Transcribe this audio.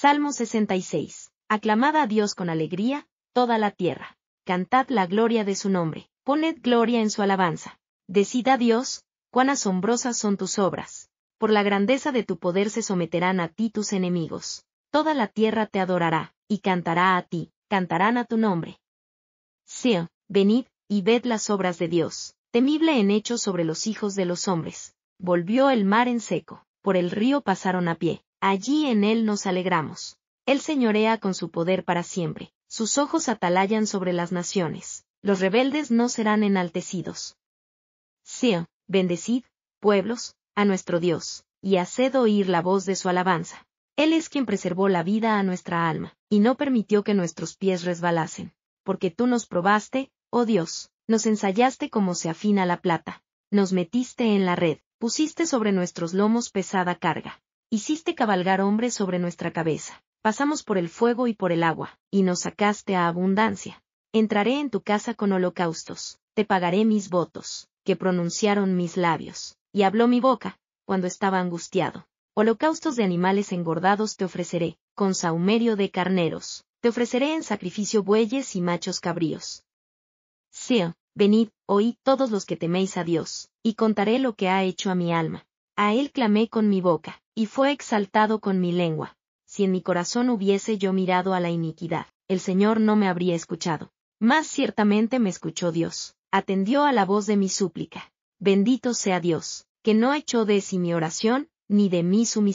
Salmo 66. Aclamad a Dios con alegría, toda la tierra. Cantad la gloria de su nombre. Poned gloria en su alabanza. Decid a Dios, cuán asombrosas son tus obras. Por la grandeza de tu poder se someterán a ti tus enemigos. Toda la tierra te adorará, y cantará a ti, cantarán a tu nombre. Seo, venid, y ved las obras de Dios, temible en hechos sobre los hijos de los hombres. Volvió el mar en seco, por el río pasaron a pie, Allí en Él nos alegramos. Él señorea con su poder para siempre. Sus ojos atalayan sobre las naciones. Los rebeldes no serán enaltecidos. Sea, bendecid, pueblos, a nuestro Dios, y haced oír la voz de su alabanza. Él es quien preservó la vida a nuestra alma, y no permitió que nuestros pies resbalasen. Porque tú nos probaste, oh Dios, nos ensayaste como se afina la plata. Nos metiste en la red, pusiste sobre nuestros lomos pesada carga. Hiciste cabalgar hombres sobre nuestra cabeza. Pasamos por el fuego y por el agua, y nos sacaste a abundancia. Entraré en tu casa con holocaustos, te pagaré mis votos, que pronunciaron mis labios, y habló mi boca, cuando estaba angustiado. Holocaustos de animales engordados te ofreceré, con saumerio de carneros, te ofreceré en sacrificio bueyes y machos cabríos. Sea, venid, oíd todos los que teméis a Dios, y contaré lo que ha hecho a mi alma. A él clamé con mi boca, y fue exaltado con mi lengua. Si en mi corazón hubiese yo mirado a la iniquidad, el Señor no me habría escuchado. Más ciertamente me escuchó Dios, atendió a la voz de mi súplica. Bendito sea Dios, que no echó de sí mi oración, ni de mí su misericordia.